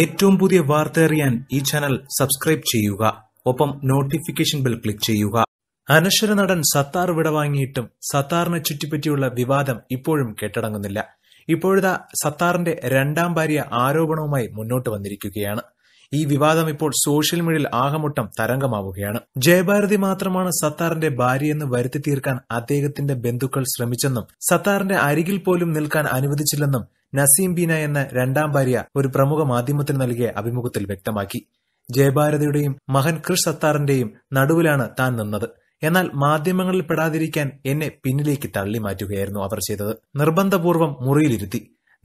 ഏറ്റവും പുതിയ വാർത്ത അറിയാൻ ഈ ചാനൽ സബ്സ്ക്രൈബ് ചെയ്യുക ഒപ്പം നോട്ടിഫിക്കേഷൻ ബെൽ ക്ലിക്ക് ചെയ്യുക അനശ്വര നടൻ സത്താർ വിടവാങ്ങിയിട്ടും സത്താറിനെ ചുറ്റിപ്പറ്റിയുള്ള വിവാദം ഇപ്പോഴും കെട്ടടങ്ങുന്നില്ല ഇപ്പോഴത്തെ സത്താറിന്റെ രണ്ടാം ഭാര്യ ആരോപണവുമായി മുന്നോട്ട് വന്നിരിക്കുകയാണ് ഈ വിവാദം ഇപ്പോൾ സോഷ്യൽ മീഡിയയിൽ ആകമുട്ടം തരംഗമാവുകയാണ് ജയഭാരതി മാത്രമാണ് സത്താറിന്റെ ഭാര്യയെന്ന് വരുത്തി തീർക്കാൻ അദ്ദേഹത്തിന്റെ ബന്ധുക്കൾ ശ്രമിച്ചെന്നും സത്താറിന്റെ അരികിൽ പോലും നിൽക്കാൻ അനുവദിച്ചില്ലെന്നും നസീം ബീന എന്ന രണ്ടാം ഭാര്യ ഒരു പ്രമുഖ മാധ്യമത്തിന് നൽകിയ അഭിമുഖത്തിൽ വ്യക്തമാക്കി ജയഭാരതിയുടെയും മഹൻ കൃഷ് സത്താറിന്റെയും നടുവിലാണ് താൻ നിന്നത് എന്നാൽ മാധ്യമങ്ങളിൽ പെടാതിരിക്കാൻ എന്നെ പിന്നിലേക്ക് തള്ളി മാറ്റുകയായിരുന്നു അവർ ചെയ്തത് നിർബന്ധപൂർവ്വം മുറിയിലിരുത്തി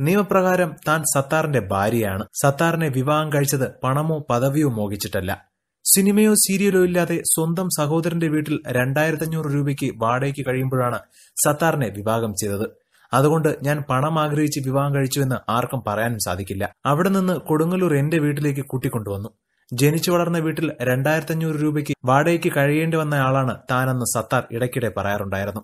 നിയമപ്രകാരം താൻ സത്താറിന്റെ ഭാര്യയാണ് സത്താറിനെ വിവാഹം കഴിച്ചത് പണമോ പദവിയോ മോഹിച്ചിട്ടല്ല സിനിമയോ സീരിയലോ ഇല്ലാതെ സ്വന്തം സഹോദരന്റെ വീട്ടിൽ രണ്ടായിരത്തഞ്ഞൂറ് രൂപയ്ക്ക് വാടകയ്ക്ക് കഴിയുമ്പോഴാണ് സത്താറിനെ വിവാഹം ചെയ്തത് അതുകൊണ്ട് ഞാൻ പണം ആഗ്രഹിച്ച് വിവാഹം കഴിച്ചുവെന്ന് ആർക്കും പറയാനും സാധിക്കില്ല അവിടെ നിന്ന് കൊടുങ്ങല്ലൂർ എന്റെ വീട്ടിലേക്ക് കൂട്ടിക്കൊണ്ടുവന്നു ജനിച്ചു വളർന്ന വീട്ടിൽ രണ്ടായിരത്തഞ്ഞൂറ് രൂപയ്ക്ക് വാടകയ്ക്ക് കഴിയേണ്ടി വന്ന ആളാണ് താനെന്ന് സത്താർ ഇടയ്ക്കിടെ പറയാറുണ്ടായിരുന്നു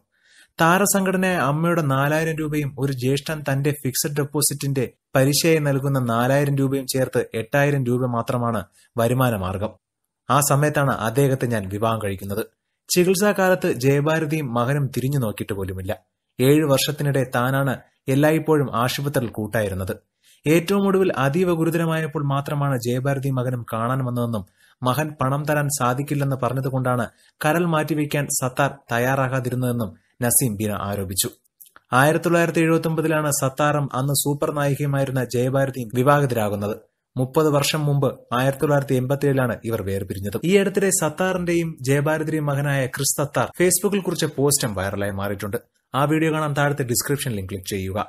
താരസംഘടനയായ അമ്മയുടെ നാലായിരം രൂപയും ഒരു ജ്യേഷ്ഠൻ തന്റെ ഫിക്സഡ് ഡെപ്പോസിറ്റിന്റെ പലിശയെ നൽകുന്ന നാലായിരം രൂപയും ചേർത്ത് എട്ടായിരം രൂപ മാത്രമാണ് വരുമാന മാർഗം ആ സമയത്താണ് അദ്ദേഹത്തെ ഞാൻ വിവാഹം കഴിക്കുന്നത് ചികിത്സാകാലത്ത് ജയഭാരതിയും മകനും തിരിഞ്ഞു നോക്കിയിട്ട് പോലുമില്ല ഏഴു വർഷത്തിനിടെ താനാണ് എല്ലായ്പ്പോഴും ആശുപത്രിയിൽ കൂട്ടായിരുന്നത് ഏറ്റവും ഒടുവിൽ അതീവ ഗുരുതരമായപ്പോൾ മാത്രമാണ് ജയഭാരതി മകനും കാണാൻ വന്നതെന്നും മകൻ പണം തരാൻ സാധിക്കില്ലെന്ന് പറഞ്ഞതുകൊണ്ടാണ് കരൽ മാറ്റിവെക്കാൻ സത്താർ തയ്യാറാകാതിരുന്നതെന്നും നസീം ബീന ആരോപിച്ചു ആയിരത്തി തൊള്ളായിരത്തി എഴുപത്തി ഒമ്പതിലാണ് സത്താറും അന്ന് സൂപ്പർ നായികയുമായിരുന്ന ജയഭാരതി വിവാഹിതരാകുന്നത് മുപ്പത് വർഷം മുമ്പ് ആയിരത്തി തൊള്ളായിരത്തി എൺപത്തിയേഴിലാണ് ഇവർ വേർപിരിഞ്ഞത് ഈ അടുത്തിടെ സത്താറിന്റെയും ജയഭാരതിയുടെയും മകനായ ക്രിസ് സത്താർ ഫേസ്ബുക്കിൽ കുറിച്ച പോസ്റ്റും വൈറലായി മാറിയിട്ടുണ്ട് ആ വീഡിയോ കാണാൻ താഴത്തെ ഡിസ്ക്രിപ്ഷൻ ലിങ്ക് ക്ലിക്ക് ചെയ്യുക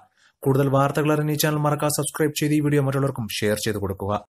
കൂടുതൽ വാർത്തകൾ ഈ ചാനൽ മറക്കാതെ സബ്സ്ക്രൈബ് ചെയ്ത് ഈ വീഡിയോ മറ്റുള്ളവർക്കും ഷെയർ ചെയ്ത് കൊടുക്കുക